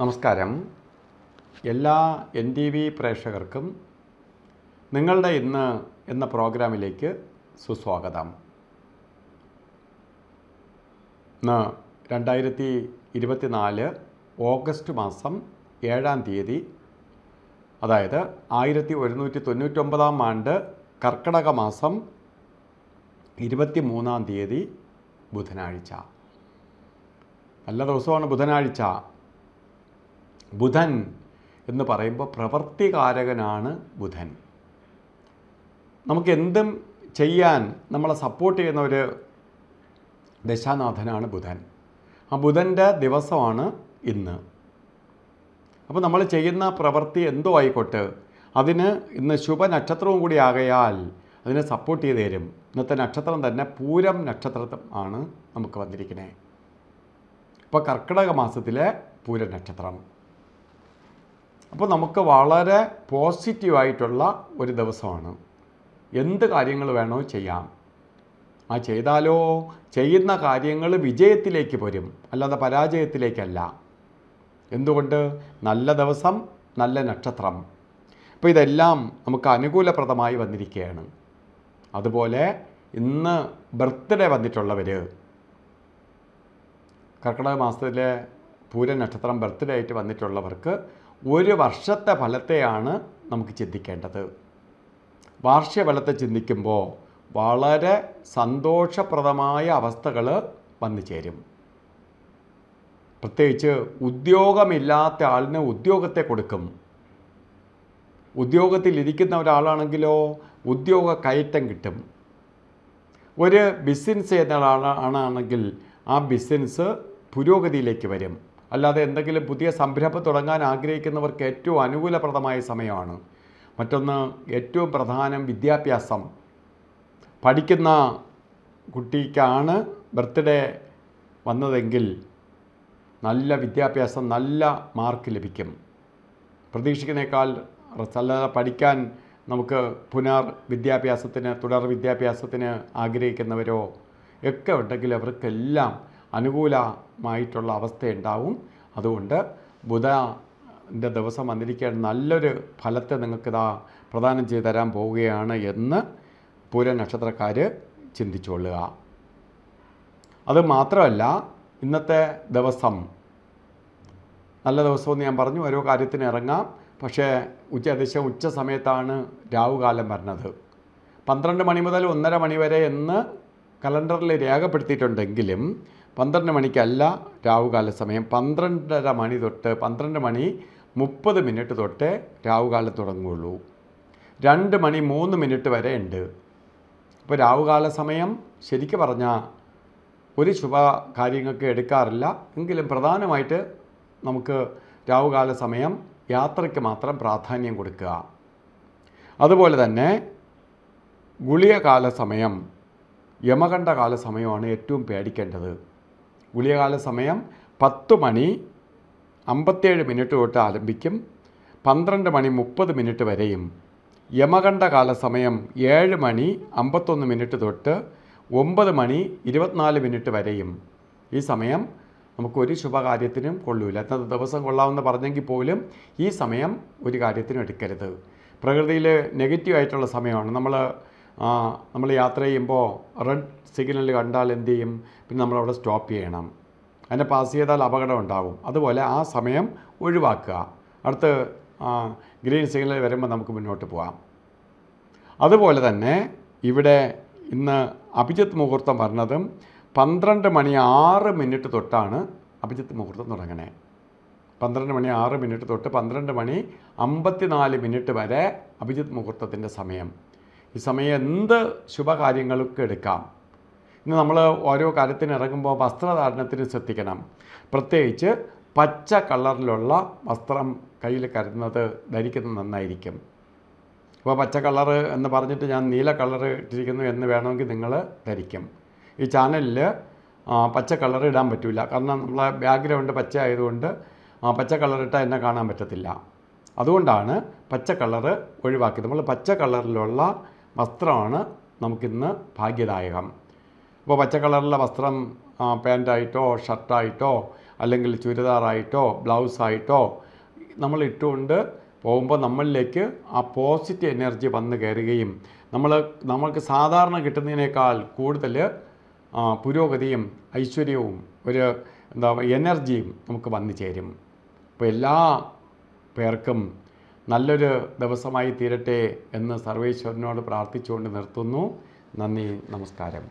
നമസ്കാരം എല്ലാ N T V പ്രേക്ഷകർക്കും നിങ്ങളുടെ ഇന്ന് എന്ന പ്രോഗ്രാമിലേക്ക് സുസ്വാഗതം ഇന്ന് രണ്ടായിരത്തി ഇരുപത്തിനാല് ഓഗസ്റ്റ് മാസം ഏഴാം തീയതി അതായത് ആയിരത്തി ഒരുന്നൂറ്റി തൊണ്ണൂറ്റൊമ്പതാം ആണ്ട് കർക്കിടക മാസം ഇരുപത്തി മൂന്നാം തീയതി ബുധനാഴ്ച നല്ല ദിവസമാണ് ബുധനാഴ്ച ബുധൻ എന്ന് പറയുമ്പോൾ പ്രവൃത്തികാരകനാണ് ബുധൻ നമുക്ക് എന്തും ചെയ്യാൻ നമ്മളെ സപ്പോർട്ട് ചെയ്യുന്ന ഒരു ദശാനാഥനാണ് ബുധൻ ആ ബുധൻ്റെ ദിവസമാണ് ഇന്ന് അപ്പോൾ നമ്മൾ ചെയ്യുന്ന പ്രവൃത്തി എന്തോ ആയിക്കോട്ടെ അതിന് ഇന്ന് ശുഭനക്ഷത്രവും കൂടി ആകയാൽ അതിനെ സപ്പോർട്ട് ചെയ്ത് തരും ഇന്നത്തെ നക്ഷത്രം തന്നെ പൂരം നക്ഷത്രം ആണ് നമുക്ക് വന്നിരിക്കുന്നത് ഇപ്പോൾ കർക്കിടക മാസത്തിലെ പൂരം നക്ഷത്രം അപ്പോൾ നമുക്ക് വളരെ പോസിറ്റീവായിട്ടുള്ള ഒരു ദിവസമാണ് എന്ത് കാര്യങ്ങൾ വേണോ ചെയ്യാം ആ ചെയ്താലോ ചെയ്യുന്ന കാര്യങ്ങൾ വിജയത്തിലേക്ക് വരും അല്ലാതെ പരാജയത്തിലേക്കല്ല എന്തുകൊണ്ട് നല്ല ദിവസം നല്ല നക്ഷത്രം അപ്പോൾ ഇതെല്ലാം നമുക്ക് അനുകൂലപ്രദമായി വന്നിരിക്കുകയാണ് അതുപോലെ ഇന്ന് ബർത്ത്ഡേ വന്നിട്ടുള്ളവർ കർക്കിടക മാസത്തിലെ പൂര നക്ഷത്രം ബർത്ത്ഡേ ആയിട്ട് വന്നിട്ടുള്ളവർക്ക് ഒരു വർഷത്തെ ഫലത്തെയാണ് നമുക്ക് ചിന്തിക്കേണ്ടത് ഫലത്തെ ചിന്തിക്കുമ്പോൾ വളരെ സന്തോഷപ്രദമായ അവസ്ഥകൾ വന്നു ചേരും പ്രത്യേകിച്ച് ഉദ്യോഗമില്ലാത്ത ആളിന് ഉദ്യോഗത്തെ കൊടുക്കും ഉദ്യോഗത്തിൽ ഇരിക്കുന്ന ഒരാളാണെങ്കിലോ ഉദ്യോഗ കയറ്റം കിട്ടും ഒരു ബിസിനസ് ചെയ്യുന്ന ഒരാളാണെങ്കിൽ ആ ബിസിനസ് പുരോഗതിയിലേക്ക് വരും അല്ലാതെ എന്തെങ്കിലും പുതിയ സംരംഭം തുടങ്ങാൻ ആഗ്രഹിക്കുന്നവർക്ക് ഏറ്റവും അനുകൂലപ്രദമായ സമയമാണ് മറ്റൊന്ന് ഏറ്റവും പ്രധാനം വിദ്യാഭ്യാസം പഠിക്കുന്ന കുട്ടിക്കാണ് ബർത്ത്ഡേ വന്നതെങ്കിൽ നല്ല വിദ്യാഭ്യാസം നല്ല മാർക്ക് ലഭിക്കും പ്രതീക്ഷിക്കുന്നേക്കാൾ അല്ലാതെ പഠിക്കാൻ നമുക്ക് പുനർ വിദ്യാഭ്യാസത്തിന് തുടർ വിദ്യാഭ്യാസത്തിന് ആഗ്രഹിക്കുന്നവരോ ഒക്കെ ഉണ്ടെങ്കിൽ അവർക്കെല്ലാം അനുകൂലമായിട്ടുള്ള അവസ്ഥയുണ്ടാവും അതുകൊണ്ട് ബുധ ൻ്റെ ദിവസം വന്നിരിക്കേണ്ട നല്ലൊരു ഫലത്തെ നിങ്ങൾക്കിതാ പ്രദാനം ചെയ്തു തരാൻ പോവുകയാണ് എന്ന് പൂര നക്ഷത്രക്കാർ ചിന്തിച്ചുകൊള്ളുക അത് മാത്രമല്ല ഇന്നത്തെ ദിവസം നല്ല ദിവസമെന്ന് ഞാൻ പറഞ്ഞു ഓരോ കാര്യത്തിന് ഇറങ്ങാം പക്ഷേ ഉച്ച ഏകദേശം ഉച്ച സമയത്താണ് രാവുകാലം വരുന്നത് പന്ത്രണ്ട് മണി മുതൽ ഒന്നര മണി വരെ എന്ന് കലണ്ടറിൽ രേഖപ്പെടുത്തിയിട്ടുണ്ടെങ്കിലും പന്ത്രണ്ട് മണിക്കല്ല രാവുകാല സമയം പന്ത്രണ്ടര മണി തൊട്ട് പന്ത്രണ്ട് മണി മുപ്പത് മിനിറ്റ് തൊട്ട് രാവുകാലം തുടങ്ങുകയുള്ളൂ രണ്ട് മണി മൂന്ന് മിനിറ്റ് വരെ ഉണ്ട് അപ്പോൾ രാവുകാല സമയം ശരിക്കും പറഞ്ഞാൽ ഒരു ശുഭ കാര്യങ്ങൾക്ക് എടുക്കാറില്ല എങ്കിലും പ്രധാനമായിട്ട് നമുക്ക് രാവുകാല സമയം യാത്രയ്ക്ക് മാത്രം പ്രാധാന്യം കൊടുക്കുക അതുപോലെ തന്നെ ഗുളിയകാല സമയം യമകണ്ഠകാല സമയമാണ് ഏറ്റവും പേടിക്കേണ്ടത് ഗുളികകാല സമയം പത്ത് മണി അമ്പത്തേഴ് മിനിറ്റ് തൊട്ട് ആരംഭിക്കും പന്ത്രണ്ട് മണി മുപ്പത് മിനിറ്റ് വരെയും യമകണ്ഠകാല സമയം ഏഴ് മണി അമ്പത്തൊന്ന് മിനിറ്റ് തൊട്ട് ഒമ്പത് മണി ഇരുപത്തിനാല് മിനിറ്റ് വരെയും ഈ സമയം നമുക്കൊരു ശുഭകാര്യത്തിനും കൊള്ളൂല അന്നത്തെ ദിവസം കൊള്ളാമെന്ന് പറഞ്ഞെങ്കിൽ പോലും ഈ സമയം ഒരു കാര്യത്തിനും എടുക്കരുത് പ്രകൃതിയിൽ നെഗറ്റീവായിട്ടുള്ള സമയമാണ് നമ്മൾ നമ്മൾ യാത്ര ചെയ്യുമ്പോൾ റെഡ് സിഗ്നൽ കണ്ടാൽ എന്ത് ചെയ്യും പിന്നെ നമ്മൾ അവിടെ സ്റ്റോപ്പ് ചെയ്യണം അതിനെ പാസ് ചെയ്താൽ അപകടം ഉണ്ടാകും അതുപോലെ ആ സമയം ഒഴിവാക്കുക അടുത്ത് ഗ്രീൻ സിഗ്നൽ വരുമ്പോൾ നമുക്ക് മുന്നോട്ട് പോകാം അതുപോലെ തന്നെ ഇവിടെ ഇന്ന് അഭിജിത്ത് മുഹൂർത്തം പറഞ്ഞതും പന്ത്രണ്ട് മണി ആറ് മിനിറ്റ് തൊട്ടാണ് അഭിജിത്ത് മുഹൂർത്തം തുടങ്ങണേ പന്ത്രണ്ട് മണി ആറ് മിനിറ്റ് തൊട്ട് പന്ത്രണ്ട് മണി അമ്പത്തിനാല് മിനിറ്റ് വരെ അഭിജിത്ത് മുഹൂർത്തത്തിൻ്റെ സമയം ഈ സമയം എന്ത് ശുഭകാര്യങ്ങൾക്ക് എടുക്കാം ഇന്ന് നമ്മൾ ഓരോ കാര്യത്തിന് ഇറങ്ങുമ്പോൾ വസ്ത്രധാരണത്തിന് ശ്രദ്ധിക്കണം പ്രത്യേകിച്ച് പച്ച കളറിലുള്ള വസ്ത്രം കയ്യിൽ കരുതുന്നത് ധരിക്കുന്നത് നന്നായിരിക്കും അപ്പോൾ പച്ച കളറ് എന്ന് പറഞ്ഞിട്ട് ഞാൻ നീല കളർ ഇട്ടിരിക്കുന്നു എന്ന് വേണമെങ്കിൽ നിങ്ങൾ ധരിക്കും ഈ ചാനലിൽ പച്ച കളർ ഇടാൻ പറ്റില്ല കാരണം നമ്മളെ ബാക്ക്ഗ്രൗണ്ട് പച്ച ആയതുകൊണ്ട് പച്ച ഇട്ടാൽ എന്നെ കാണാൻ പറ്റത്തില്ല അതുകൊണ്ടാണ് പച്ച കളറ് ഒഴിവാക്കി നമ്മൾ പച്ച കളറിലുള്ള വസ്ത്രമാണ് നമുക്കിന്ന് ഭാഗ്യദായകം ഇപ്പോൾ പച്ച കളറിലെ വസ്ത്രം പാൻറ്റായിട്ടോ ഷർട്ടായിട്ടോ അല്ലെങ്കിൽ ചുരിദാറായിട്ടോ ബ്ലൗസായിട്ടോ നമ്മൾ ഇട്ടുകൊണ്ട് പോകുമ്പോൾ നമ്മളിലേക്ക് ആ പോസിറ്റീവ് എനർജി വന്ന് കയറുകയും നമ്മൾ നമ്മൾക്ക് സാധാരണ കിട്ടുന്നതിനേക്കാൾ കൂടുതൽ പുരോഗതിയും ഐശ്വര്യവും ഒരു എന്താ എനർജിയും നമുക്ക് വന്നു ചേരും അപ്പോൾ എല്ലാ പേർക്കും നല്ലൊരു ദിവസമായി തീരട്ടെ എന്ന് സർവേശ്വരനോട് പ്രാർത്ഥിച്ചുകൊണ്ട് നിർത്തുന്നു നന്ദി നമസ്കാരം